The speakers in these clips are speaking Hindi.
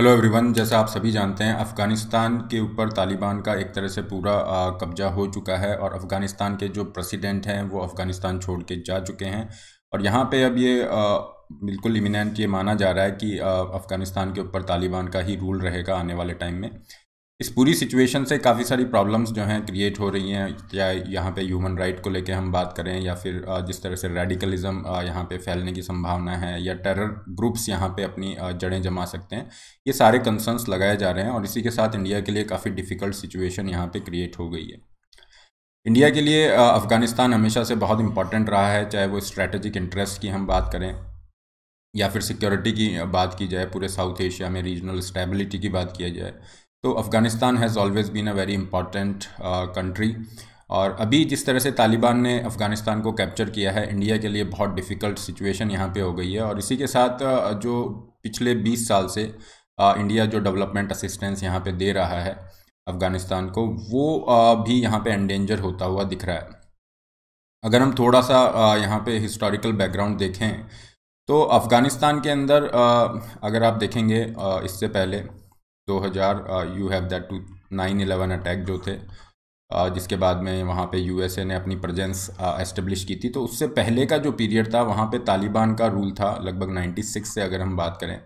हेलो एवरीवन जैसा आप सभी जानते हैं अफ़गानिस्तान के ऊपर तालिबान का एक तरह से पूरा कब्जा हो चुका है और अफ़गानिस्तान के जो प्रेसिडेंट हैं वो अफ़गानिस्तान छोड़ के जा चुके हैं और यहाँ पे अब ये आ, बिल्कुल इमिनेंट ये माना जा रहा है कि अफ़गानिस्तान के ऊपर तालिबान का ही रूल रहेगा आने वाले टाइम में इस पूरी सिचुएशन से काफ़ी सारी प्रॉब्लम्स जो हैं क्रिएट हो रही हैं चाहे यहाँ पे ह्यूमन राइट को लेके हम बात करें या फिर जिस तरह से रेडिकलिज्म यहाँ पे फैलने की संभावना है या टेरर ग्रुप्स यहाँ पे अपनी जड़ें जमा सकते हैं ये सारे कंसर्न्स लगाए जा रहे हैं और इसी के साथ इंडिया के लिए काफ़ी डिफ़िकल्ट सिचुएशन यहाँ पर क्रिएट हो गई है इंडिया के लिए अफ़गानिस्तान हमेशा से बहुत इंपॉर्टेंट रहा है चाहे वो स्ट्रेटेजिक इंटरेस्ट की हम बात करें या फिर सिक्योरिटी की बात की जाए पूरे साउथ एशिया में रीजनल स्टेबिलिटी की बात किया जाए तो Afghanistan has always been a very important country और अभी जिस तरह से तालिबान ने अफ़गानिस्तान को कैप्चर किया है इंडिया के लिए बहुत डिफ़िकल्ट सिचुएशन यहाँ पे हो गई है और इसी के साथ uh, जो पिछले 20 साल से इंडिया uh, जो डेवलपमेंट असिस्टेंस यहाँ पे दे रहा है अफ़गानिस्तान को वो uh, भी यहाँ पे एंडेंजर होता हुआ दिख रहा है अगर हम थोड़ा सा यहाँ पे हिस्टोरिकल बैकग्राउंड देखें तो अफ़गानिस्तान के अंदर अगर आप देखेंगे इससे पहले 2000 you have that to nine eleven attack जो थे जिसके बाद में वहाँ पे यूएसए ने अपनी प्रेजेंस एस्टेब्लिश की थी तो उससे पहले का जो पीरियड था वहाँ पे तालिबान का रूल था लगभग 96 से अगर हम बात करें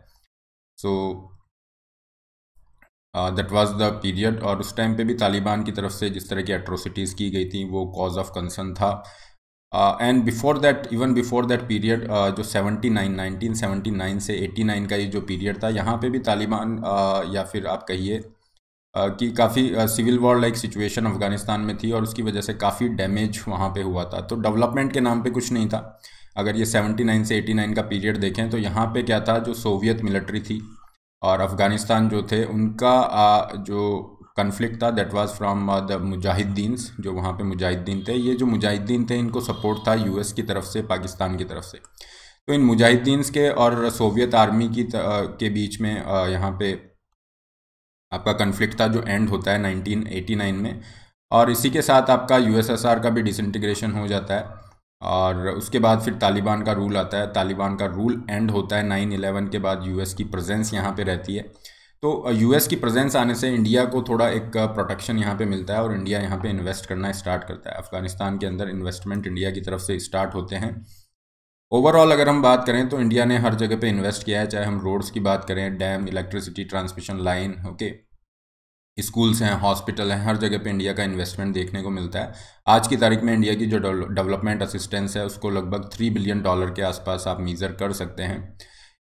so that was the period और उस टाइम पे भी तालिबान की तरफ से जिस तरह की एट्रोसिटीज़ की गई थी वो कॉज ऑफ कंसर्न था and before that even before that period जो 79 1979 से 89 का ये जो पीरियड था यहाँ पे भी तालिबान uh, या फिर आप कहिए uh, कि काफ़ी civil war like situation Afghanistan में थी और उसकी वजह से काफ़ी डैमेज वहाँ पे हुआ था तो डेवलपमेंट के नाम पे कुछ नहीं था अगर ये 79 से 89 का पीरियड देखें तो यहाँ पे क्या था जो सोवियत मिलिट्री थी और अफ़गानिस्तान जो थे उनका uh, जो कन्फ्लिक्ट था that was from the mujahideen जो वहाँ पे मुजाहिदीन थे ये जो मुजाहिदीन थे इनको सपोर्ट था यूएस की तरफ से पाकिस्तान की तरफ से तो इन मुजाहिदीन के और सोवियत आर्मी की uh, के बीच में uh, यहाँ पे आपका कन्फ्लिक्ट था जो एंड होता है 1989 में और इसी के साथ आपका यूएसएसआर का भी डिसइंटीग्रेशन हो जाता है और उसके बाद फिर तालिबान का रूल आता है तालिबान का रूल एंड होता है नाइन इलेवन के बाद यूएस की प्रेजेंस यहाँ पे रहती है तो यूएस की प्रेजेंस आने से इंडिया को थोड़ा एक प्रोटेक्शन यहाँ पे मिलता है और इंडिया यहाँ पे इन्वेस्ट करना स्टार्ट करता है अफगानिस्तान के अंदर इन्वेस्टमेंट इंडिया की तरफ से स्टार्ट होते हैं ओवरऑल अगर हम बात करें तो इंडिया ने हर जगह पे इन्वेस्ट किया है चाहे हम रोड्स की बात करें dam electricity transmission line okay schools हैं हॉस्पिटल हैं हर जगह पे इंडिया का इन्वेस्टमेंट देखने को मिलता है आज की तारीख में इंडिया की जो डेवलपमेंट असिस्टेंस है उसको लगभग थ्री बिलियन डॉलर के आसपास आप मीज़र कर सकते हैं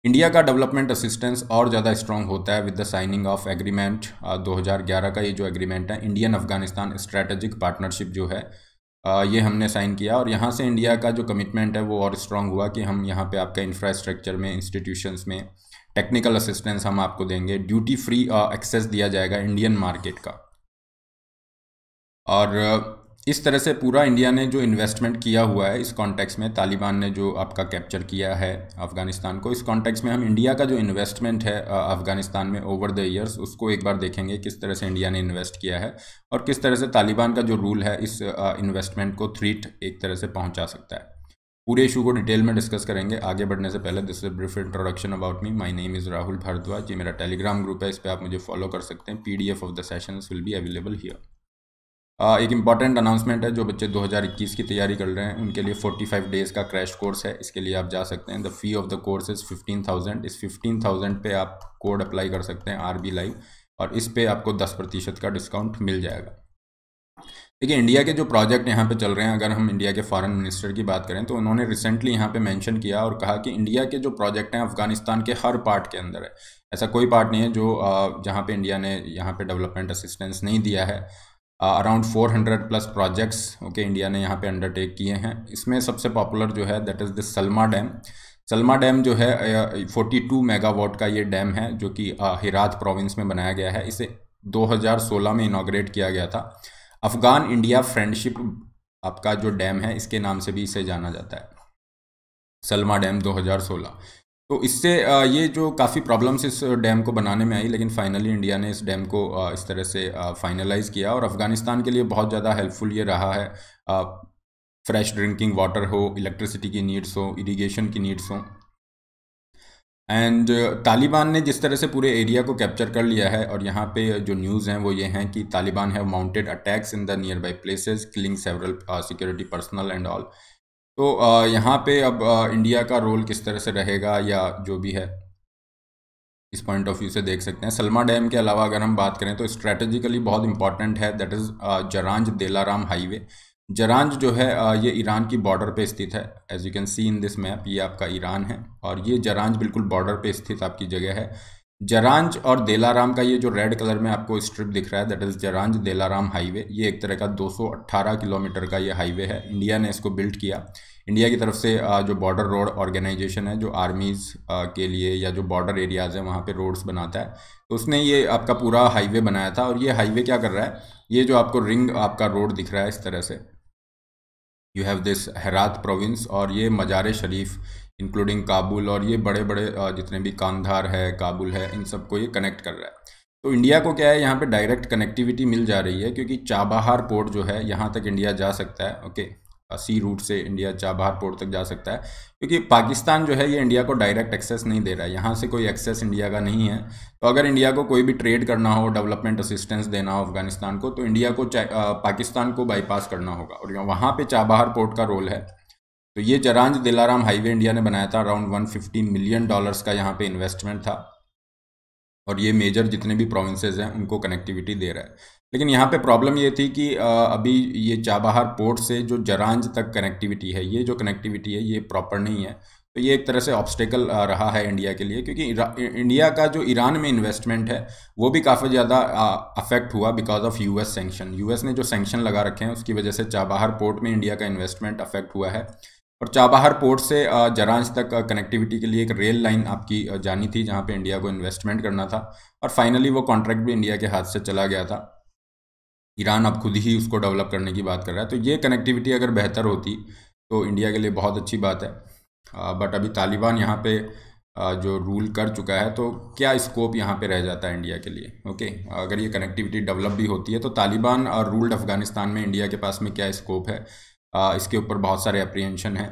इंडिया का डेवलपमेंट असिस्टेंस और ज़्यादा स्ट्रॉन्ग होता है with the signing of agreement 2011 का ये जो एग्रीमेंट है इंडियन अफगानिस्तान स्ट्रेटेजिक पार्टनरशिप जो है uh, ये हमने साइन किया और यहाँ से इंडिया का जो कमिटमेंट है वो और स्ट्रॉन्ग हुआ कि हम यहाँ पे आपका इंफ्रास्ट्रक्चर में इंस्टीट्यूशंस में टेक्निकल असिस्टेंस हम आपको देंगे ड्यूटी फ्री एक्सेस दिया जाएगा इंडियन मार्केट का और uh, इस तरह से पूरा इंडिया ने जो इन्वेस्टमेंट किया हुआ है इस कॉन्टेक्स में तालिबान ने जो आपका कैप्चर किया है अफगानिस्तान को इस कॉन्टेक्स में हम इंडिया का जो इन्वेस्टमेंट है अफगानिस्तान में ओवर द ईयर्स उसको एक बार देखेंगे किस तरह से इंडिया ने इन्वेस्ट किया है और किस तरह से तालिबान का जो रूल है इस इन्वेस्टमेंट को थ्रीट एक तरह से पहुँचा सकता है पूरे इशू को डिटेल में डिस्कस करेंगे आगे बढ़ने से पहले this is brief introduction about me my name is Rahul Bhardwaj ये मेरा टेलीग्राम ग्रुप है इस पर आप मुझे फॉलो कर सकते हैं PDF of the sessions will be available here एक इम्पॉर्टेंट अनाउंसमेंट है जो बच्चे 2021 की तैयारी कर रहे हैं उनके लिए 45 डेज़ का क्रैश कोर्स है इसके लिए आप जा सकते हैं the fee of the course is fifteen thousand इस फिफ्टीन थाउजेंड पे आप कोड अप्लाई कर सकते हैं आर बी लाइव और इस पर आपको दस प्रतिशत का डिस्काउंट मिल जाएगा देखिए इंडिया के जो प्रोजेक्ट यहाँ पे चल रहे हैं अगर हम इंडिया के फॉरेन मिनिस्टर की बात करें तो उन्होंने रिसेंटली यहाँ पे मेंशन किया और कहा कि इंडिया के जो प्रोजेक्ट हैं अफगानिस्तान के हर पार्ट के अंदर है ऐसा कोई पार्ट नहीं है जो जहाँ पे इंडिया ने यहाँ पे डेवलपमेंट असिस्टेंस नहीं दिया है around four hundred plus projects okay India ने यहाँ पे अंडरटेक किए हैं इसमें सबसे पॉपुलर जो है that is the Salma dam Salma dam जो है फोर्टी टू मेगावाट का ये डैम है जो कि हिरात uh, प्रोविंस में बनाया गया है इसे 2016 में इनाग्रेट किया गया था अफ़गान इंडिया फ्रेंडशिप आपका जो डैम है इसके नाम से भी इसे जाना जाता है सलमा डैम 2016 तो इससे ये जो काफ़ी प्रॉब्लम्स इस डैम को बनाने में आई लेकिन फाइनली इंडिया ने इस डैम को इस तरह से फाइनलाइज़ किया और अफ़गानिस्तान के लिए बहुत ज़्यादा हेल्पफुल ये रहा है फ्रेश ड्रिंकिंग वाटर हो इलेक्ट्रिसिटी की नीड्स हो इरीगेशन की नीड्स हो एंड तालिबान ने जिस तरह से पूरे एरिया को कैप्चर कर लिया है और यहाँ पे जो न्यूज़ हैं वो ये हैं कि Taliban have mounted attacks in the nearby places killing several security personnel and all तो यहाँ पे अब इंडिया का रोल किस तरह से रहेगा या जो भी है इस पॉइंट ऑफ व्यू से देख सकते हैं सलमा डैम के अलावा अगर हम बात करें तो स्ट्रेटेजिकली बहुत इंपॉर्टेंट है that is Zaranj Delaram highway Zaranj जो है ये ईरान की बॉर्डर पे स्थित है as you can see in this map ये आपका ईरान है और ये जरांज बिल्कुल बॉर्डर पे स्थित आपकी जगह है जरांज और देलाराम का ये जो रेड कलर में आपको स्ट्रिप दिख रहा है that is Zaranj Delaram highway ये एक तरह का 218 किलोमीटर का ये हाईवे है इंडिया ने इसको बिल्ड किया इंडिया की तरफ से जो बॉर्डर रोड ऑर्गेनाइजेशन है जो आर्मीज़ के लिए या जो बॉर्डर एरियाज़ हैं वहाँ पे रोड्स बनाता है तो उसने ये आपका पूरा हाईवे बनाया था और ये हाईवे क्या कर रहा है ये जो आपको रिंग आपका रोड दिख रहा है इस तरह से you have this Herat province और ये मजार शरीफ इंक्लूडिंग काबुल और ये बड़े बड़े जितने भी कांधार है काबुल है इन सबको ये कनेक्ट कर रहा है तो इंडिया को क्या है यहाँ पे डायरेक्ट कनेक्टिविटी मिल जा रही है क्योंकि चाबहार पोर्ट जो है यहाँ तक इंडिया जा सकता है ओके सी रूट से इंडिया चाबहार पोर्ट तक जा सकता है क्योंकि पाकिस्तान जो है ये इंडिया को डायरेक्ट एक्सेस नहीं दे रहा है यहाँ से कोई एक्सेस इंडिया का नहीं है तो अगर इंडिया को कोई भी ट्रेड करना हो डेवलपमेंट असिस्टेंस देना हो अफगानिस्तान को तो इंडिया को पाकिस्तान को बाईपास करना होगा और वहाँ पर चाबहार पोर्ट का रोल है तो ये चरांज दिलाराम हाईवे इंडिया ने बनाया था अराउंड 115 मिलियन डॉलर्स का यहाँ पे इन्वेस्टमेंट था और ये मेजर जितने भी प्रोविंसेज हैं उनको कनेक्टिविटी दे रहा है लेकिन यहाँ पे प्रॉब्लम ये थी कि अभी ये चाबहार पोर्ट से जो जरांज तक कनेक्टिविटी है ये जो कनेक्टिविटी है ये प्रॉपर नहीं है तो ये एक तरह से ऑब्स्टेकल रहा है इंडिया के लिए क्योंकि इंडिया का जो ईरान में इन्वेस्टमेंट है वो भी काफ़ी ज़्यादा अफेक्ट हुआ because of US sanction US ने जो सेंक्शन लगा रखे हैं उसकी वजह से चाबहार पोर्ट में इंडिया का इन्वेस्टमेंट अफेक्ट हुआ है और चाबहार पोर्ट से जरांज तक कनेक्टिविटी के लिए एक रेल लाइन आपकी जानी थी जहाँ पे इंडिया को इन्वेस्टमेंट करना था और फाइनली वो कॉन्ट्रैक्ट भी इंडिया के हाथ से चला गया था ईरान अब खुद ही उसको डेवलप करने की बात कर रहा है तो ये कनेक्टिविटी अगर बेहतर होती तो इंडिया के लिए बहुत अच्छी बात है आ, बट अभी तालिबान यहाँ पे आ, जो रूल कर चुका है तो क्या स्कोप यहाँ पे रह जाता है इंडिया के लिए ओके अगर ये कनेक्टिविटी डेवलप भी होती है तो तालिबान और रूल्ड अफगानिस्तान में इंडिया के पास में क्या स्कोप है इसके ऊपर बहुत सारे अप्रीहेंशन हैं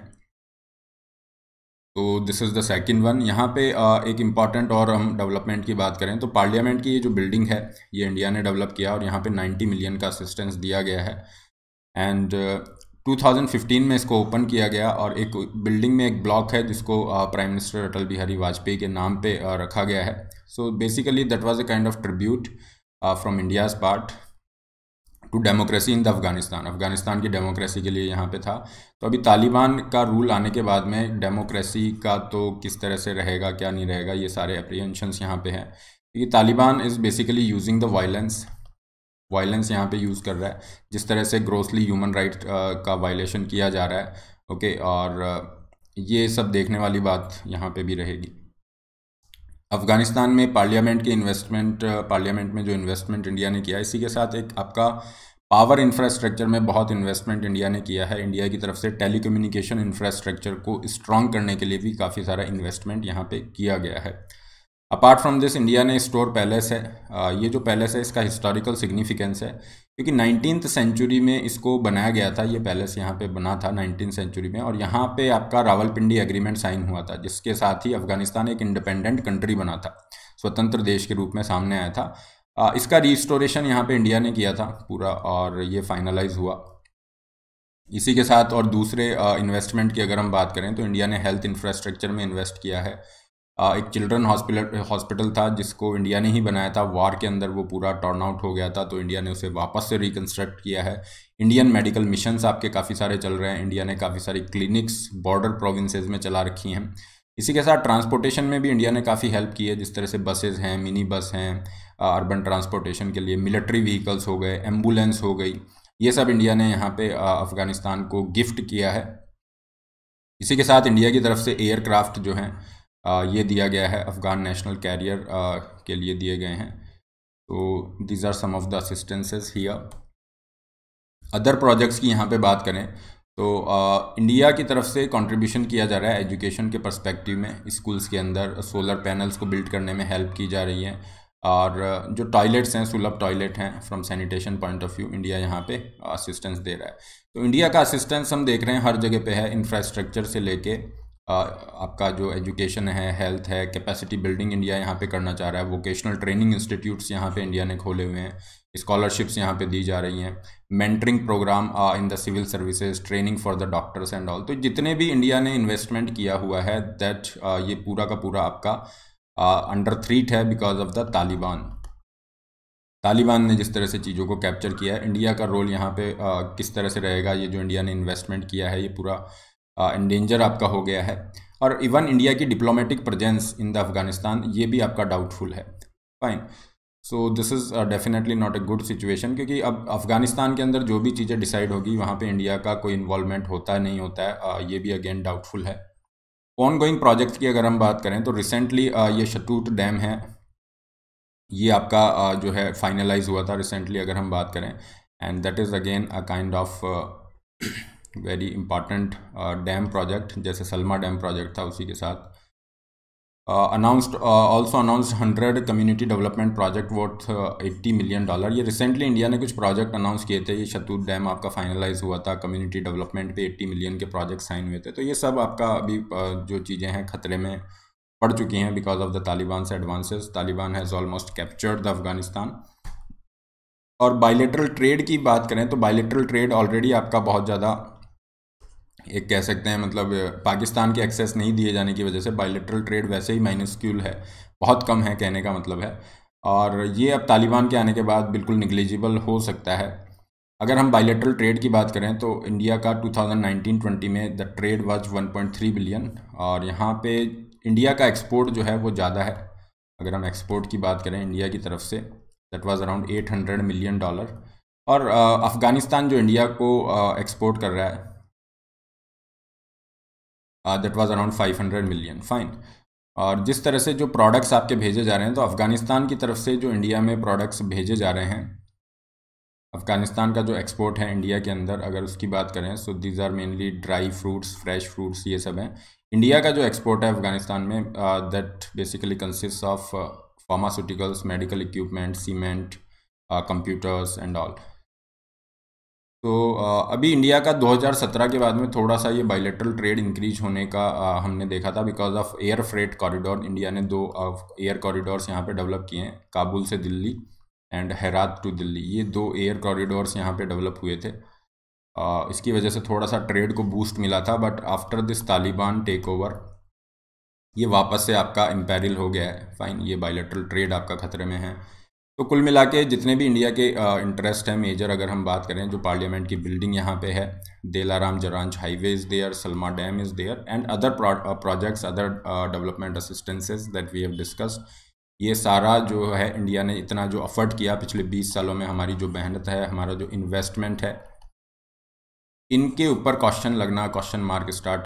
तो this is the second one यहाँ पे एक इम्पॉर्टेंट और हम डेवलपमेंट की बात करें तो पार्लियामेंट की ये जो बिल्डिंग है ये इंडिया ने डेवलप किया और यहाँ पे 90 मिलियन का असिस्टेंस दिया गया है एंड 2015 में इसको ओपन किया गया और एक बिल्डिंग में एक ब्लॉक है जिसको प्राइम मिनिस्टर अटल बिहारी वाजपेयी के नाम पर रखा गया है so basically that was a kind of tribute from India's part to democracy in the Afghanistan Afghanistan की डेमोक्रेसी के लिए यहाँ पे था तो अभी तालिबान का रूल आने के बाद में डेमोक्रेसी का तो किस तरह से रहेगा क्या नहीं रहेगा ये सारे अप्रीहेंशन यहाँ पे हैं क्योंकि Taliban is basically using the violence violence यहाँ पे यूज़ कर रहा है जिस तरह से ग्रोसली ह्यूमन राइट का वायलेशन किया जा रहा है ओके और ये सब देखने वाली बात यहाँ पर भी रहेगी अफगानिस्तान में पार्लियामेंट के इन्वेस्टमेंट पार्लियामेंट में जो इन्वेस्टमेंट इंडिया ने किया इसी के साथ एक आपका पावर इंफ्रास्ट्रक्चर में बहुत इन्वेस्टमेंट इंडिया ने किया है इंडिया की तरफ से टेली इंफ्रास्ट्रक्चर को स्ट्रॉन्ग करने के लिए भी काफ़ी सारा इन्वेस्टमेंट यहाँ पे किया गया है अपार्ट फ्रॉम दिस इंडिया ने स्टोर पैलेस है ये जो पैलेस है इसका हिस्टोरिकल सिग्निफिकेंस है क्योंकि नाइनटीन सेंचुरी में इसको बनाया गया था ये पैलेस यहाँ पे बना था नाइनटीन सेंचुरी में और यहाँ पे आपका रावलपिंडी एग्रीमेंट साइन हुआ था जिसके साथ ही अफगानिस्तान एक इंडिपेंडेंट कंट्री बना था स्वतंत्र देश के रूप में सामने आया था इसका रिस्टोरेशन यहाँ पे इंडिया ने किया था पूरा और ये फाइनलाइज हुआ इसी के साथ और दूसरे इन्वेस्टमेंट की अगर हम बात करें तो इंडिया ने हेल्थ इंफ्रास्ट्रक्चर में इन्वेस्ट किया है एक चिल्ड्रन हॉस्पिटल हॉस्पिटल था जिसको इंडिया ने ही बनाया था वार के अंदर वो पूरा टर्न आउट हो गया था तो इंडिया ने उसे वापस से रिकन्स्ट्रक्ट किया है इंडियन मेडिकल मिशंस आपके काफ़ी सारे चल रहे हैं इंडिया ने काफ़ी सारी क्लिनिक्स बॉर्डर प्रोविंसेज में चला रखी हैं इसी के साथ ट्रांसपोर्टेशन में भी इंडिया ने काफ़ी हेल्प की है जिस तरह से बसेज़ हैं मिनी बस हैं अर्बन ट्रांसपोर्टेशन के लिए मिलिट्री व्हीकल्स हो गए एम्बुलेंस हो गई ये सब इंडिया ने यहाँ पर अफ़गानिस्तान को गिफ्ट किया है इसी के साथ इंडिया की तरफ से एयरक्राफ्ट जो हैं ये दिया गया है अफ़गान नेशनल कैरियर के लिए दिए गए हैं तो these are some of the assistances here other projects की यहाँ पे बात करें तो इंडिया की तरफ से कंट्रीब्यूशन किया जा रहा है एजुकेशन के पर्सपेक्टिव में स्कूल्स के अंदर सोलर पैनल्स को बिल्ड करने में हेल्प की जा रही है और जो टॉयलेट्स हैं सुलभ टॉयलेट हैं from sanitation point of view India यहाँ पे असिस्टेंस दे रहा है तो इंडिया का असिस्टेंस हम देख रहे हैं हर जगह पे है इंफ्रास्ट्रक्चर से लेके आपका जो एजुकेशन है हेल्थ है कैपेसिटी बिल्डिंग इंडिया यहाँ पे करना चाह रहा है वोकेशनल ट्रेनिंग इंस्टीट्यूट्स यहाँ पे इंडिया ने खोले हुए हैं स्कॉलरशिप्स यहाँ पे दी जा रही हैं mentoring program in the civil services training for the doctors and all तो जितने भी इंडिया ने इन्वेस्टमेंट किया हुआ है दैट ये पूरा का पूरा आपका अंडर थ्रीट है because of the Taliban Taliban ने जिस तरह से चीज़ों को कैप्चर किया है इंडिया का रोल यहाँ पे uh, किस तरह से रहेगा ये जो इंडिया ने इन्वेस्टमेंट किया है ये पूरा इंडेंजर आपका हो गया है और इवन इंडिया की diplomatic presence in the Afghanistan ये भी आपका डाउटफुल है fine so this is definitely not a good situation क्योंकि अब अफगानिस्तान के अंदर जो भी चीज़ें डिसाइड होगी वहाँ पे इंडिया का कोई इन्वॉल्वमेंट होता है नहीं होता है uh, ये भी अगेन डाउटफुल है ऑन गोइंग प्रोजेक्ट की अगर हम बात करें तो रिसेंटली uh, ये शतूट डैम है ये आपका uh, जो है फाइनलाइज हुआ था रिसेंटली अगर हम बात करें and that is again a kind of very important dam project जैसे सलमा डैम प्रोजेक्ट था उसी के साथ announced also announced hundred community development project worth eighty million dollar ये रिसेंटली इंडिया ने कुछ प्रोजेक्ट अनाउंस किए थे ये शतूत डैम आपका फाइनलाइज हुआ था कम्युनिटी डेवलपमेंट पे एट्टी मिलियन के प्रोजेक्ट साइन हुए थे तो ये सब आपका अभी uh, जो चीज़ें हैं खतरे में पड़ चुकी हैं बिकॉज ऑफ द तालिबान से advances Taliban has almost captured the Afghanistan और बायलेटरल ट्रेड की बात करें तो बायलेटरल ट्रेड ऑलरेडी आपका बहुत ज़्यादा एक कह सकते हैं मतलब पाकिस्तान के एक्सेस नहीं दिए जाने की वजह से बायोलिट्रल ट्रेड वैसे ही माइनस्क्यूल है बहुत कम है कहने का मतलब है और ये अब तालिबान के आने के बाद बिल्कुल निगलिजिबल हो सकता है अगर हम बायोलिट्रल ट्रेड की बात करें तो इंडिया का 2019-20 में द ट्रेड वाज 1.3 बिलियन और यहाँ पे इंडिया का एक्सपोर्ट जो है वो ज़्यादा है अगर हम एक्सपोर्ट की बात करें इंडिया की तरफ से that was around 800 million dollar और अफ़गानिस्तान जो इंडिया को एक्सपोर्ट कर रहा है that was around 500 million fine और जिस तरह से जो प्रोडक्ट्स आपके भेजे जा रहे हैं तो अफ़गानिस्तान की तरफ से जो इंडिया में प्रोडक्ट्स भेजे जा रहे हैं अफ़गानिस्तान का जो एक्सपोर्ट है इंडिया के अंदर अगर उसकी बात करें so these are mainly dry fruits fresh fruits ये सब हैं इंडिया का जो एक्सपोर्ट है अफ़गानिस्तान में that basically consist of pharmaceuticals medical equipment cement computers and all तो अभी इंडिया का 2017 के बाद में थोड़ा सा ये बाइलेटरल ट्रेड इंक्रीज होने का हमने देखा था because of air freight corridor India ने दो एयर कॉरिडोर्स यहाँ पे डेवलप किए हैं काबुल से दिल्ली एंड हैरात टू दिल्ली ये दो एयर कॉरिडोर्स यहाँ पे डेवलप हुए थे इसकी वजह से थोड़ा सा ट्रेड को बूस्ट मिला था but after this Taliban takeover ये वापस से आपका इम्पेरिल हो गया है फाइन ये बायोलेट्रल ट्रेड आपका खतरे में है तो कुल मिला के जितने भी इंडिया के इंटरेस्ट हैं मेजर अगर हम बात करें जो पार्लियामेंट की बिल्डिंग यहाँ पे है Delaram Zaranj highway is there Salma dam is there and other projects other development assistances that we have discussed ये सारा जो है इंडिया ने इतना जो अफर्ट किया पिछले 20 सालों में हमारी जो मेहनत है हमारा जो इन्वेस्टमेंट है इनके ऊपर क्वेश्चन लगना क्वेश्चन मार्क स्टार्ट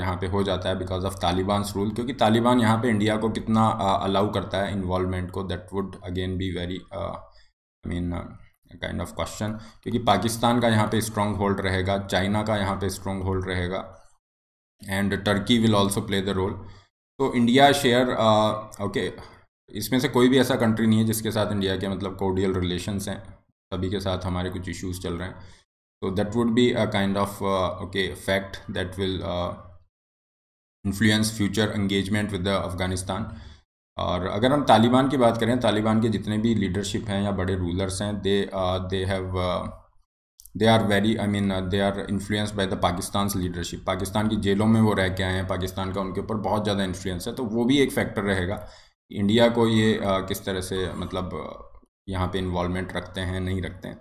यहाँ पे हो जाता है बिकॉज ऑफ तालिबान रूल क्योंकि तालिबान यहाँ पे इंडिया को कितना अलाउ करता है इन्वॉलमेंट को that would again be very I mean kind of question क्योंकि पाकिस्तान का यहाँ पे स्ट्रॉन्ग होल्ड रहेगा चाइना का यहाँ पे स्ट्रॉन्ग होल्ड रहेगा and Turkey will also play the role तो इंडिया शेयर ओके इसमें से कोई भी ऐसा कंट्री नहीं है जिसके साथ इंडिया के मतलब कोडियल रिलेशन हैं सभी के साथ हमारे कुछ इशूज चल रहे हैं so that would be a kind of uh, okay fact that will influence uh, future with with Afghanistan और अगर हम तालिबान की बात करें तालिबान के जितने भी लीडरशिप हैं या बड़े रूलर्स हैं they they have they are very I mean they are influence by the Pakistan leadership Pakistan की जेलों में वो रह के आए हैं पाकिस्तान का उनके ऊपर बहुत ज़्यादा इन्फ्लुएंस है तो वो भी एक फैक्टर रहेगा इंडिया को ये uh, किस तरह से मतलब uh, यहाँ पे इन्वॉलमेंट रखते हैं नहीं रखते हैं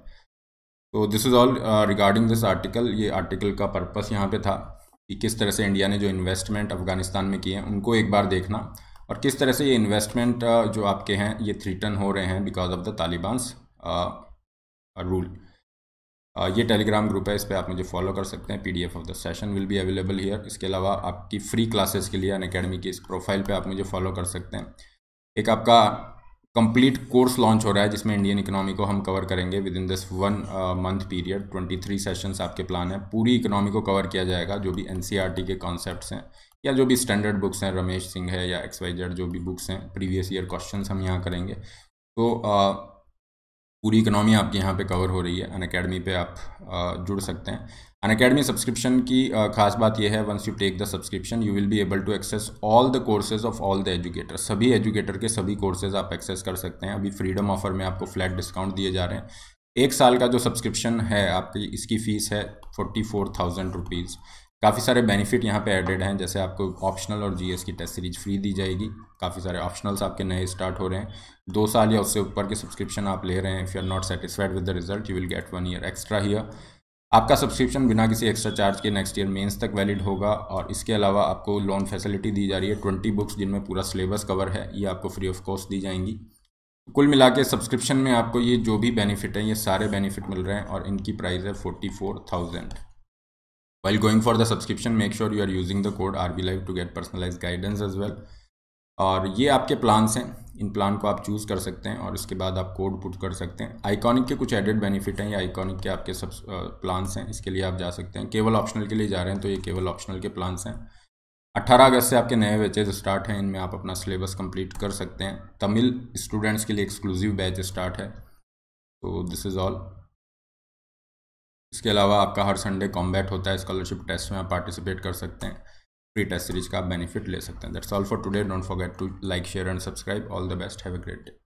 तो this is all regarding this article ये आर्टिकल का पर्पस यहाँ पे था कि किस तरह से इंडिया ने जो इन्वेस्टमेंट अफगानिस्तान में किए हैं उनको एक बार देखना और किस तरह से ये इन्वेस्टमेंट uh, जो आपके हैं ये थ्रीटन हो रहे हैं because of the Talibans rule ये टेलीग्राम ग्रुप है इस पर आप मुझे फॉलो कर सकते हैं PDF of the session will be available here इसके अलावा आपकी फ्री क्लासेस के लिए अन अकेडमी की इस प्रोफाइल पे आप मुझे फॉलो कर सकते हैं एक आपका कंप्लीट कोर्स लॉन्च हो रहा है जिसमें इंडियन इकोनॉमी को हम कवर करेंगे within this one month period 23 sessions आपके प्लान है पूरी इकोनॉमी को कवर किया जाएगा जो भी एन e के कॉन्सेप्ट हैं या जो भी स्टैंडर्ड बुक्स हैं रमेश सिंह है या एक्स वाई जेड जो भी बुक्स हैं प्रीवियस ईयर क्वेश्चन हम यहाँ करेंगे तो uh, पूरी इकनॉमी आपके यहाँ पे कवर हो रही है अन अकेडमी पर आप जुड़ सकते हैं अन अकेडमी सब्सक्रिप्शन की खास बात यह है once you take the subscription you will be able to access all the courses of all the educator सभी एजुकेटर के सभी कोर्सेज आप एक्सेस कर सकते हैं अभी फ्रीडम ऑफर में आपको फ्लैट डिस्काउंट दिए जा रहे हैं एक साल का जो सब्सक्रिप्शन है आपकी इसकी फ़ीस है फोर्टी फोर थाउजेंड रुपीज़ काफ़ी सारे बेनिफिट यहाँ पे एडेड हैं जैसे आपको ऑप्शनल और जीएस की टेस्ट सीरीज फ्री दी जाएगी काफ़ी सारे ऑप्शनल्स आपके नए स्टार्ट हो रहे हैं दो साल या उससे ऊपर के सब्सक्रिप्शन आप ले रहे हैं if you are not satisfied with the result you will get one year extra here आपका सब्सक्रिप्शन बिना किसी एक्स्ट्रा चार्ज के नेक्स्ट ईयर मेन्स तक वैलिड होगा और इसके अलावा आपको लोन फैसिलिटी दी जा रही है ट्वेंटी बुक्स जिनमें पूरा सिलेबस कवर है ये आपको फ्री ऑफ कॉस्ट दी जाएंगी कुल मिला के सब्सक्रिप्शन में आपको ये जो भी बेनिफिट हैं ये सारे बेनिफिट मिल रहे हैं और इनकी प्राइस है forty four thousand While going for the subscription, make sure you are using the code live to get personalized guidance as well. और ये आपके प्लान्स हैं इन प्लान को आप चूज़ कर सकते हैं और इसके बाद आप कोड पुट कर सकते हैं आइकॉनिक के कुछ एडेड बेनिफिट हैं या आइकॉनिक के आपके सब प्लान्स हैं इसके लिए आप जा सकते हैं केवल ऑप्शनल के लिए जा रहे हैं तो ये केवल ऑप्शनल के प्लान्स हैं 18 अगस्त से आपके नए बैचेज स्टार्ट हैं इनमें आप अपना सिलेबस कम्प्लीट कर सकते हैं तमिल स्टूडेंट्स के लिए एक्सक्लूसिव बैच स्टार्ट है तो दिस इज़ ऑल इसके अलावा आपका हर संडे कॉम्बैट होता है स्कॉलरशिप टेस्ट में आप पार्टिसिपेट कर सकते हैं फ्री टेस्ट सीरीज का बेनिफिट ले सकते हैं that's all for today don't forget to like share and subscribe all the best have a great day